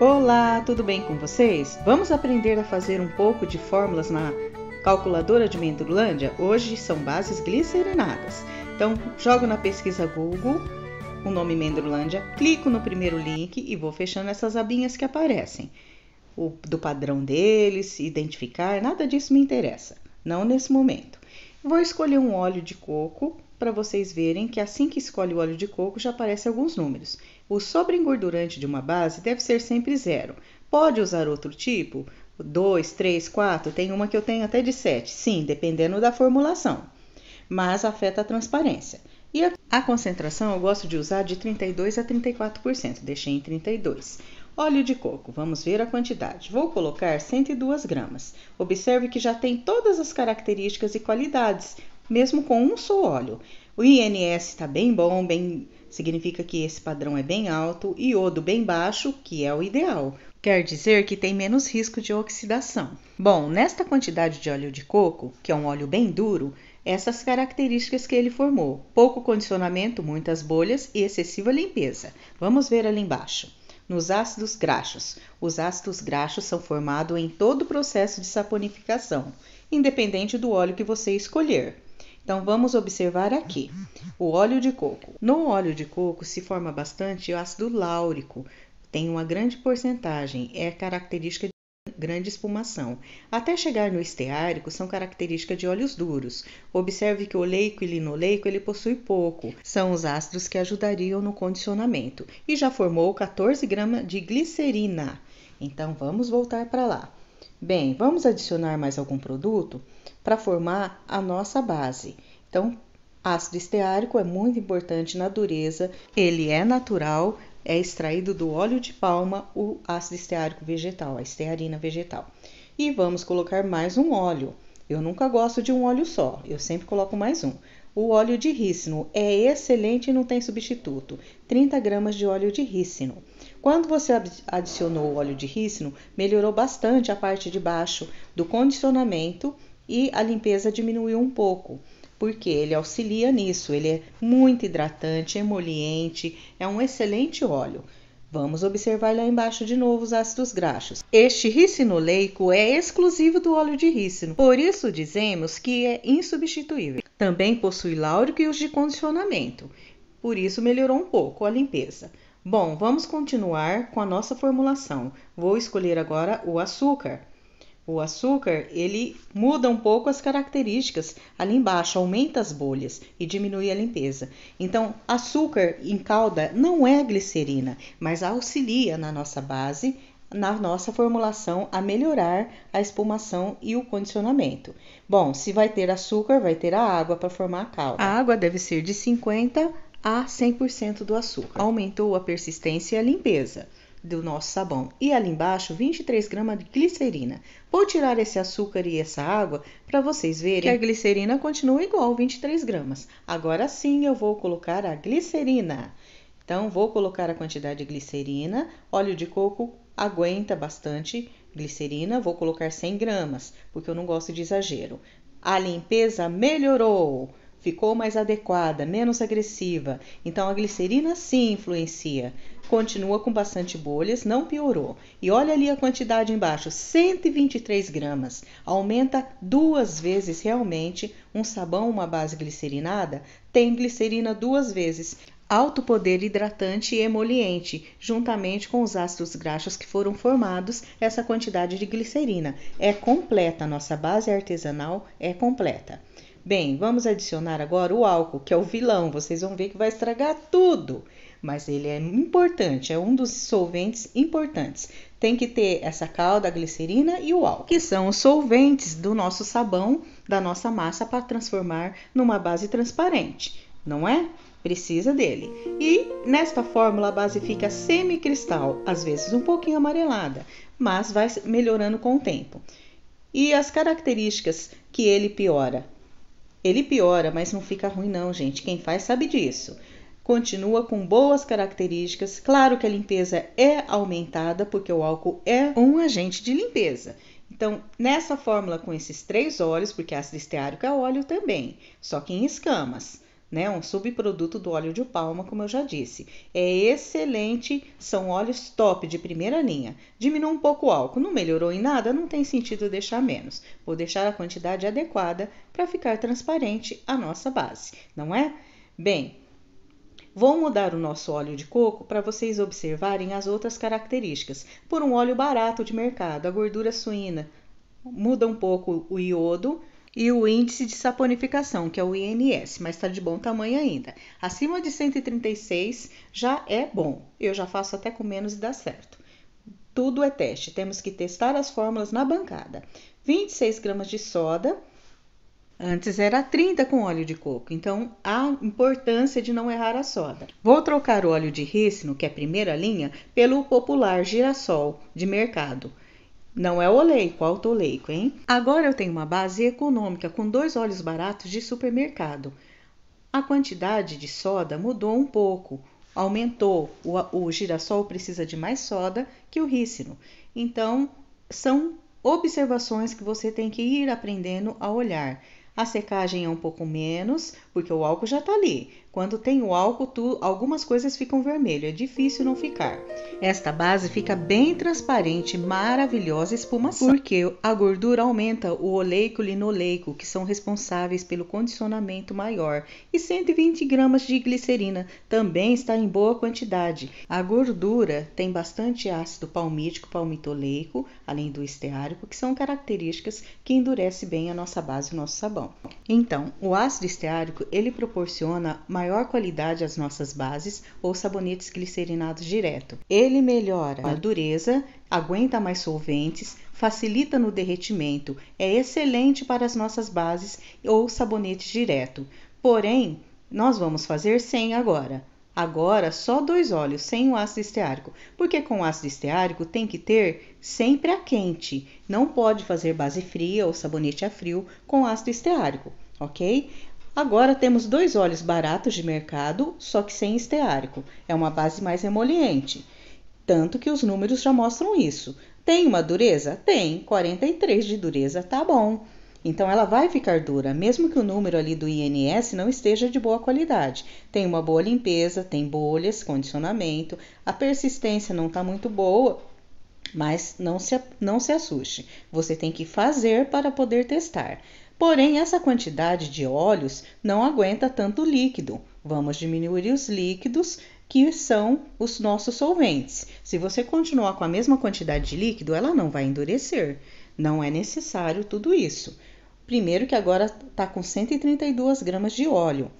Olá, tudo bem com vocês? Vamos aprender a fazer um pouco de fórmulas na calculadora de Mendulândia? Hoje são bases glicerinadas. Então, jogo na pesquisa Google o nome Mendulândia, clico no primeiro link e vou fechando essas abinhas que aparecem. O, do padrão deles, identificar, nada disso me interessa, não nesse momento. Vou escolher um óleo de coco para vocês verem que assim que escolhe o óleo de coco já aparecem alguns números. O sobreengordurante de uma base deve ser sempre zero. Pode usar outro tipo? 2, 3, 4, tem uma que eu tenho até de 7. Sim, dependendo da formulação. Mas afeta a transparência. E a, a concentração eu gosto de usar de 32 a 34%, deixei em 32. Óleo de coco, vamos ver a quantidade. Vou colocar 102 gramas. Observe que já tem todas as características e qualidades, mesmo com um só óleo. O INS está bem bom, bem significa que esse padrão é bem alto, e iodo bem baixo, que é o ideal. Quer dizer que tem menos risco de oxidação. Bom, nesta quantidade de óleo de coco, que é um óleo bem duro, essas características que ele formou: pouco condicionamento, muitas bolhas e excessiva limpeza. Vamos ver ali embaixo. Nos ácidos graxos. Os ácidos graxos são formados em todo o processo de saponificação, independente do óleo que você escolher. Então vamos observar aqui o óleo de coco. No óleo de coco se forma bastante o ácido láurico, tem uma grande porcentagem, é característica de grande espumação. Até chegar no esteárico, são características de óleos duros. Observe que o oleico e linoleico ele possui pouco, são os ácidos que ajudariam no condicionamento. E já formou 14 gramas de glicerina. Então vamos voltar para lá. Bem, vamos adicionar mais algum produto? para formar a nossa base. Então, ácido esteárico é muito importante na dureza, ele é natural, é extraído do óleo de palma, o ácido esteárico vegetal, a estearina vegetal. E vamos colocar mais um óleo. Eu nunca gosto de um óleo só, eu sempre coloco mais um. O óleo de rícino é excelente e não tem substituto. 30 gramas de óleo de rícino. Quando você adicionou o óleo de rícino, melhorou bastante a parte de baixo do condicionamento e a limpeza diminuiu um pouco, porque ele auxilia nisso, ele é muito hidratante, emoliente, é um excelente óleo. Vamos observar lá embaixo de novo os ácidos graxos. Este ricinoleico é exclusivo do óleo de rícino, por isso dizemos que é insubstituível. Também possui láurico e os de condicionamento, por isso melhorou um pouco a limpeza. Bom, vamos continuar com a nossa formulação. Vou escolher agora o açúcar. O açúcar, ele muda um pouco as características ali embaixo, aumenta as bolhas e diminui a limpeza. Então, açúcar em calda não é glicerina, mas auxilia na nossa base, na nossa formulação a melhorar a espumação e o condicionamento. Bom, se vai ter açúcar, vai ter a água para formar a calda. A água deve ser de 50 a 100% do açúcar. Aumentou a persistência e a limpeza do nosso sabão e ali embaixo 23 gramas de glicerina. Vou tirar esse açúcar e essa água para vocês verem que a glicerina continua igual, 23 gramas. Agora sim eu vou colocar a glicerina. Então vou colocar a quantidade de glicerina, óleo de coco aguenta bastante glicerina, vou colocar 100 gramas, porque eu não gosto de exagero. A limpeza melhorou ficou mais adequada, menos agressiva. Então a glicerina sim influencia. Continua com bastante bolhas, não piorou. E olha ali a quantidade embaixo: 123 gramas. Aumenta duas vezes realmente. Um sabão, uma base glicerinada, tem glicerina duas vezes alto poder hidratante e emoliente, juntamente com os ácidos graxos que foram formados, essa quantidade de glicerina. É completa, nossa base artesanal é completa. Bem, vamos adicionar agora o álcool, que é o vilão, vocês vão ver que vai estragar tudo mas ele é importante, é um dos solventes importantes. Tem que ter essa calda, a glicerina e o álcool, que são os solventes do nosso sabão, da nossa massa, para transformar numa base transparente, não é? Precisa dele. E nesta fórmula a base fica semicristal, às vezes um pouquinho amarelada, mas vai melhorando com o tempo. E as características que ele piora? Ele piora, mas não fica ruim, não, gente. Quem faz sabe disso continua com boas características. Claro que a limpeza é aumentada, porque o álcool é um agente de limpeza. Então, nessa fórmula com esses três óleos, porque ácido esteárico é óleo também, só que em escamas, né? Um subproduto do óleo de palma, como eu já disse. É excelente, são óleos top de primeira linha. Diminuiu um pouco o álcool, não melhorou em nada, não tem sentido deixar menos. Vou deixar a quantidade adequada para ficar transparente a nossa base, não é? Bem, Vou mudar o nosso óleo de coco para vocês observarem as outras características. Por um óleo barato de mercado, a gordura suína muda um pouco o iodo e o índice de saponificação, que é o INS, mas está de bom tamanho ainda. Acima de 136 já é bom. Eu já faço até com menos e dá certo. Tudo é teste, temos que testar as fórmulas na bancada. 26 gramas de soda, Antes era 30 com óleo de coco, então a importância de não errar a soda. Vou trocar o óleo de rícino, que é a primeira linha, pelo popular girassol de mercado. Não é oleico, alto oleico, hein? Agora eu tenho uma base econômica com dois óleos baratos de supermercado. A quantidade de soda mudou um pouco, aumentou. O, o girassol precisa de mais soda que o rícino. Então, são observações que você tem que ir aprendendo a olhar. A secagem é um pouco menos, porque o álcool já está ali, quando tem o álcool, tu, algumas coisas ficam vermelhas, é difícil não ficar. Esta base fica bem transparente, maravilhosa espumação, porque a gordura aumenta o oleico e linoleico, que são responsáveis pelo condicionamento maior, e 120 gramas de glicerina também está em boa quantidade. A gordura tem bastante ácido palmítico, palmitoleico, além do esteárico, que são características que endurece bem a nossa base, o nosso sabão. Então, o ácido esteárico ele proporciona maior maior qualidade às nossas bases ou sabonetes glicerinados direto. Ele melhora a dureza, aguenta mais solventes, facilita no derretimento, é excelente para as nossas bases ou sabonetes direto. Porém, nós vamos fazer sem agora. Agora, só dois óleos, sem o ácido esteárico, porque com o ácido esteárico tem que ter sempre a quente. Não pode fazer base fria ou sabonete a frio com ácido esteárico, ok? Agora temos dois óleos baratos de mercado, só que sem esteárico. É uma base mais emoliente. Tanto que os números já mostram isso. Tem uma dureza? Tem, 43 de dureza, tá bom. Então ela vai ficar dura, mesmo que o número ali do INS não esteja de boa qualidade. Tem uma boa limpeza, tem bolhas, condicionamento, a persistência não está muito boa, mas não se, não se assuste. Você tem que fazer para poder testar. Porém, essa quantidade de óleos não aguenta tanto líquido. Vamos diminuir os líquidos que são os nossos solventes. Se você continuar com a mesma quantidade de líquido, ela não vai endurecer. Não é necessário tudo isso. Primeiro que agora está com 132 gramas de óleo,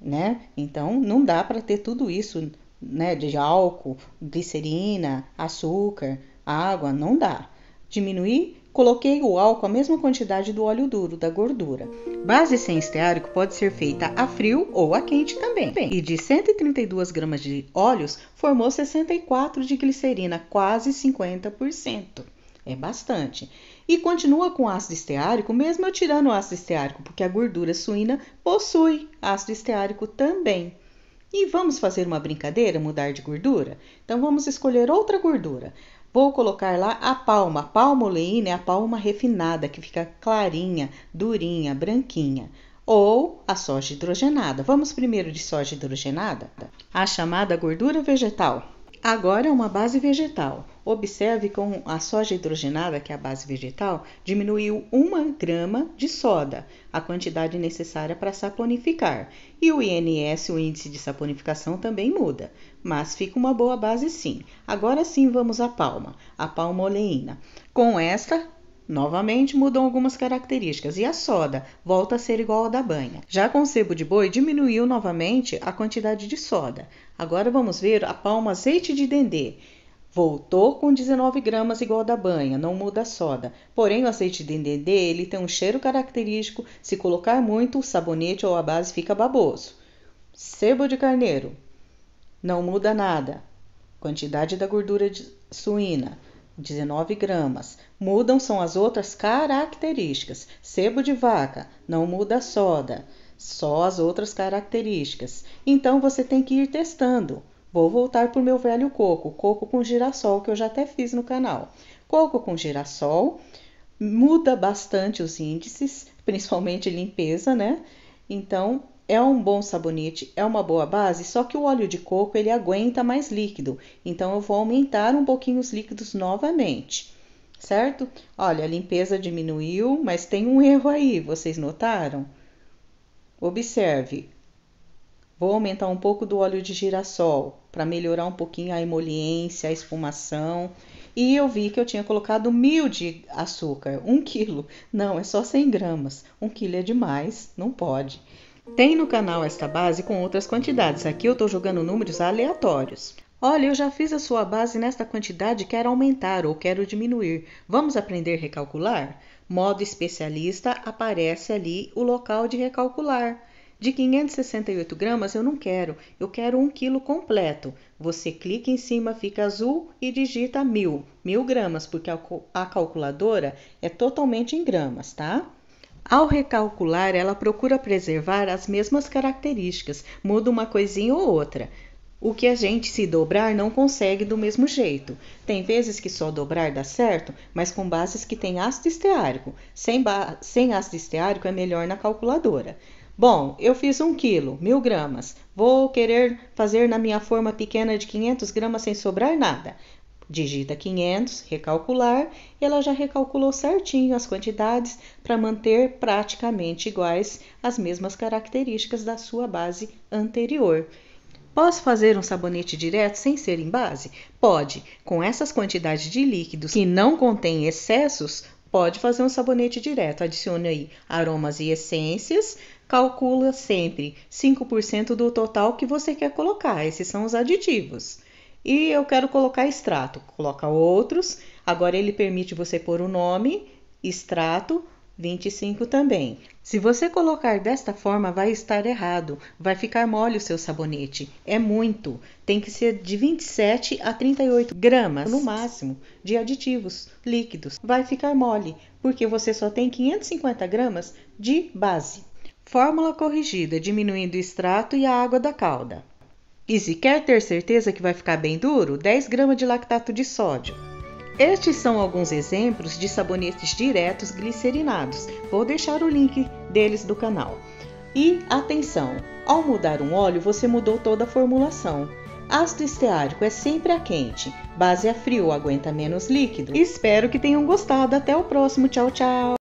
né? Então não dá para ter tudo isso, né? De álcool, glicerina, açúcar, água, não dá. Diminuir Coloquei o álcool a mesma quantidade do óleo duro, da gordura. Base sem esteárico pode ser feita a frio ou a quente também. E de 132 gramas de óleos, formou 64 de glicerina, quase 50%. É bastante. E continua com ácido esteárico, mesmo eu tirando o ácido esteárico, porque a gordura suína possui ácido esteárico também. E vamos fazer uma brincadeira, mudar de gordura? Então vamos escolher outra gordura. Vou colocar lá a palma. A palma oleína é a palma refinada, que fica clarinha, durinha, branquinha. Ou a soja hidrogenada. Vamos primeiro de soja hidrogenada? A chamada gordura vegetal. Agora é uma base vegetal. Observe com a soja hidrogenada, que é a base vegetal, diminuiu 1 grama de soda, a quantidade necessária para saponificar. E o INS, o índice de saponificação, também muda, mas fica uma boa base sim. Agora sim vamos à palma, a palma oleína. Com esta, Novamente mudam algumas características e a soda volta a ser igual à da banha. Já com o sebo de boi diminuiu novamente a quantidade de soda. Agora vamos ver a palma azeite de dendê. Voltou com 19 gramas igual da banha, não muda a soda. Porém, o azeite de dendê ele tem um cheiro característico. Se colocar muito, o sabonete ou a base fica baboso. Sebo de carneiro. Não muda nada. Quantidade da gordura suína. 19 gramas. Mudam são as outras características. Sebo de vaca, não muda a soda, só as outras características. Então você tem que ir testando. Vou voltar para o meu velho coco, coco com girassol, que eu já até fiz no canal. Coco com girassol muda bastante os índices, principalmente limpeza, né? Então, é um bom sabonete, é uma boa base, só que o óleo de coco ele aguenta mais líquido, então eu vou aumentar um pouquinho os líquidos novamente, certo? Olha, a limpeza diminuiu, mas tem um erro aí, vocês notaram? Observe. Vou aumentar um pouco do óleo de girassol para melhorar um pouquinho a emoliência, a esfumação. E eu vi que eu tinha colocado mil de açúcar, um quilo. Não, é só 100 gramas. Um quilo é demais, não pode. Tem no canal esta base com outras quantidades. Aqui eu estou jogando números aleatórios. Olha, eu já fiz a sua base nesta quantidade, quero aumentar ou quero diminuir. Vamos aprender a recalcular? Modo especialista aparece ali o local de recalcular. De 568 gramas eu não quero, eu quero um quilo completo. Você clica em cima, fica azul e digita mil. Mil gramas, porque a calculadora é totalmente em gramas, tá? Ao recalcular, ela procura preservar as mesmas características, muda uma coisinha ou outra. O que a gente se dobrar não consegue do mesmo jeito. Tem vezes que só dobrar dá certo, mas com bases que têm ácido esteárico. Sem, sem ácido esteárico é melhor na calculadora. Bom, eu fiz um quilo, mil gramas. Vou querer fazer na minha forma pequena de 500 gramas sem sobrar nada. Digita 500, recalcular, e ela já recalculou certinho as quantidades para manter praticamente iguais as mesmas características da sua base anterior. Posso fazer um sabonete direto sem ser em base? Pode. Com essas quantidades de líquidos que não contém excessos, pode fazer um sabonete direto. Adicione aí aromas e essências. Calcula sempre 5% do total que você quer colocar. Esses são os aditivos e eu quero colocar extrato. Coloca outros. Agora ele permite você pôr o nome, extrato, 25 também. Se você colocar desta forma, vai estar errado, vai ficar mole o seu sabonete. É muito, tem que ser de 27 a 38 gramas no máximo de aditivos líquidos. Vai ficar mole, porque você só tem 550 gramas de base. Fórmula corrigida, diminuindo o extrato e a água da calda. E se quer ter certeza que vai ficar bem duro, 10 gramas de lactato de sódio. Estes são alguns exemplos de sabonetes diretos glicerinados. Vou deixar o link deles do canal. E atenção, ao mudar um óleo, você mudou toda a formulação. Ácido esteárico é sempre a quente, base a é frio aguenta menos líquido. Espero que tenham gostado. Até o próximo. Tchau, tchau.